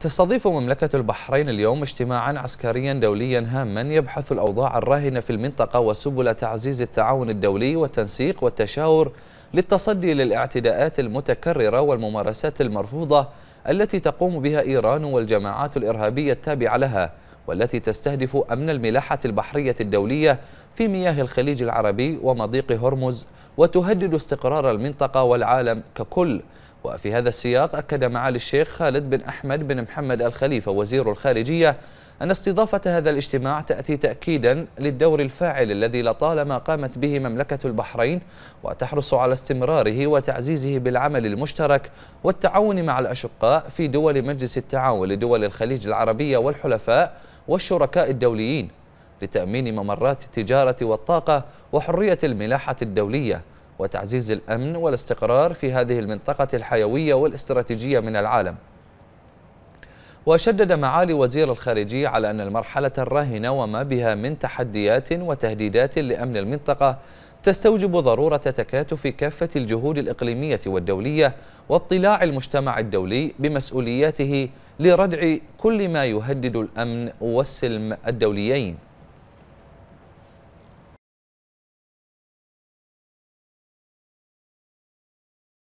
تستضيف مملكة البحرين اليوم اجتماعا عسكريا دوليا هاما يبحث الأوضاع الراهنة في المنطقة وسبل تعزيز التعاون الدولي والتنسيق والتشاور للتصدي للاعتداءات المتكررة والممارسات المرفوضة التي تقوم بها إيران والجماعات الإرهابية التابعة لها والتي تستهدف أمن الملاحة البحرية الدولية في مياه الخليج العربي ومضيق هرمز وتهدد استقرار المنطقة والعالم ككل وفي هذا السياق أكد معالي الشيخ خالد بن أحمد بن محمد الخليفة وزير الخارجية أن استضافة هذا الاجتماع تأتي تأكيدا للدور الفاعل الذي لطالما قامت به مملكة البحرين وتحرص على استمراره وتعزيزه بالعمل المشترك والتعاون مع الأشقاء في دول مجلس التعاون لدول الخليج العربية والحلفاء والشركاء الدوليين لتأمين ممرات التجارة والطاقة وحرية الملاحة الدولية وتعزيز الأمن والاستقرار في هذه المنطقة الحيوية والاستراتيجية من العالم وشدد معالي وزير الخارجية على أن المرحلة الراهنة وما بها من تحديات وتهديدات لأمن المنطقة تستوجب ضرورة تكاتف كافة الجهود الإقليمية والدولية واطلاع المجتمع الدولي بمسؤولياته لردع كل ما يهدد الأمن والسلم الدوليين